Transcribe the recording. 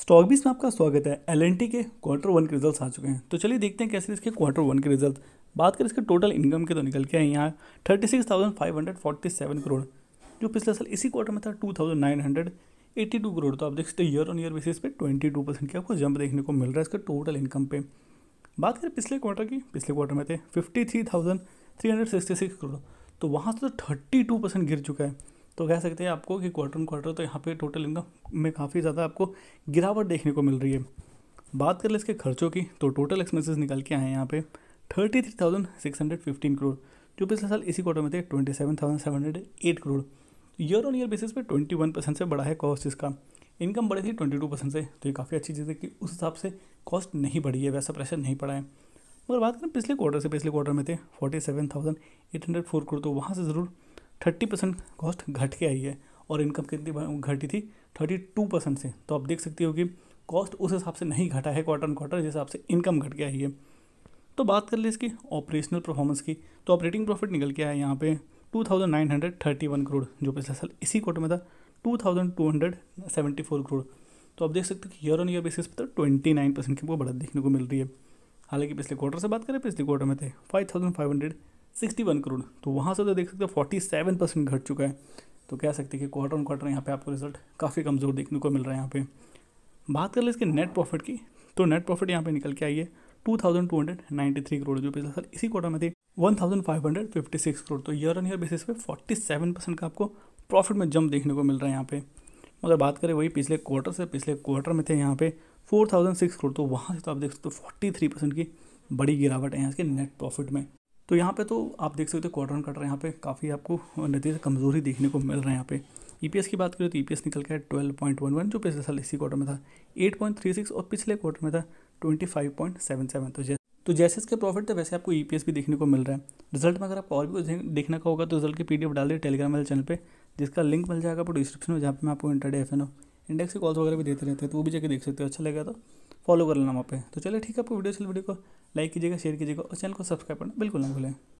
stock बीस में आपका स्वागत है एल के क्वार्टर वन के रिजल्ट आ चुके हैं तो चलिए देखते हैं कैसे इसके क्वार्टर वन के रिजल्ट बात करें इसके टोटल इनकम के तो निकल के हैं यहाँ thirty six thousand five hundred forty seven crore जो पिछले साल इसी क्वार्टर में था two thousand nine hundred eighty two crore तो आप देख सकते हैं ईयर ऑन ईयर बेसिस पे ट्वेंटी टू परसेंट की आपको जंप देखने को मिल रहा है इसके टोटल इनकम पे बात करें पिछले क्वार्टर की पिछले क्वार्टर में थे fifty three thousand three hundred sixty six crore तो वहाँ से तो थर्टी टू परसेंट गिर चुका है तो कह सकते हैं आपको कि क्वार्टर ऑन क्वार्टर तो यहाँ पे टोटल इनकम में काफ़ी ज़्यादा आपको गिरावट देखने को मिल रही है बात कर ले इसके खर्चों की तो टोटल एक्सपेंसेस निकल के आए हैं यहाँ पे thirty three thousand six hundred fifteen crore जो पिछले साल इसी क्वार्टर में थे twenty seven thousand seven hundred eight crore year on year basis पे ट्वेंटी वन परसेंट से बढ़ा है कॉस्ट इसका इनकम बढ़ी थी ट्वेंटी टू परसेंट से तो ये काफ़ी अच्छी चीज़ है कि उस हिसाब से कॉस्ट नहीं बढ़ी है वैसा प्रेशर नहीं पड़ा है मगर बात करें पिछले क्वार्टर से पिछले क्वार्टर में थे forty seven thousand eight hundred four crore तो वहाँ से ज़रूर थर्टी परसेंट कॉस्ट घट के आई है और इनकम कितनी घटी थी थर्टी टू परसेंट से तो आप देख सकते हो कि कॉस्ट उस हिसाब से नहीं घटा है क्वार्टर क्वार्टर जिस हिसाब से इनकम घट के आई है तो बात कर ले इसकी ऑपरेशनल परफॉर्मेंस की तो ऑपरेटिंग प्रॉफिट निकल के आया यहाँ पे वन करोड़ जो पिछले साल इसी क्वार्टर में था two two thousand hundred seventy four crore तो आप देख सकते हो कि ईयर ऑन ईयर बेसिस पर ट्वेंटी नाइन परसेंट की वो बढ़त देखने को मिल रही है हालांकि पिछले क्वार्टर से बात करें पिछले क्वार्टर में थे five thousand five hundred sixty one crore तो वहाँ से तो देख सकते हो फोर्टी सेवन परसेंट घट चुका है तो कह सकते हैं कि क्वार्टर ऑन क्वार्टर यहाँ पे आपको रिजल्ट काफ़ी कमज़ोर देखने को मिल रहा है यहाँ पे बात कर ले इसके नेट प्रॉफिट की तो नेट प्रॉफिट यहाँ पे निकल के आई है two thousand two hundred ninety three crore जो पिछले साल इसी क्वार्टर में थी one thousand five hundred fifty six crore तो ईयर ऑन ईयर बेसिस पे फोर्टी सेवन परसेंट का आपको प्रॉफिट में जंप देखने को मिल रहा है यहाँ पे मगर बात करें वही पिछले क्वार्टर से पिछले क्वार्टर में थे यहाँ पे फोर थाउजेंड सिक्स करोड़ तो वहाँ से तो आप देख सकते हो फोर्टी थ्री परसेंट की बड़ी गिरावट है यहाँ इसके नेट प्रॉफिट में तो यहाँ पे तो आप देख सकते हो क्वार्टर रहे हैं यहाँ पे काफ़ी आपको नतीजे कमज़ोरी देखने को मिल रहा है यहाँ पे ईपीएस की बात करें तो ईपीएस निकल के ट्वेल्व पॉइंट वन वन जो पिछले साल इसी क्वार्टर में था एट पॉइंट थ्री सिक्स और पिछले क्वार्टर में था twenty five point seven seven तो जैसे तो जैसे इसके प्रॉफिट थे वैसे आपको ईपीएस भी देखने को मिल रहा है रिजल्ट में अगर आपको और भी कुछ देखने का होगा तो रिजल्ट की पीडीएफ डाल दिए टेलीग्राम वाले चैनल पर जिसका लिंक मिल जाएगा आपको डिस्क्रिप्शन में जहाँ पर मैं आपको इंटरडे एफ एन इंडेक्स के कॉल्स वगैरह भी देते रहते हैं तो वो भी जाकर देख सकते हो अच्छा लगेगा तो फॉलो कर लेना वहाँ पे तो चलिए ठीक है आपको वीडियो चलिए वीडियो को लाइक कीजिएगा शेयर कीजिएगा और चैनल को सब्सक्राइब करना बिल्कुल ना भूलें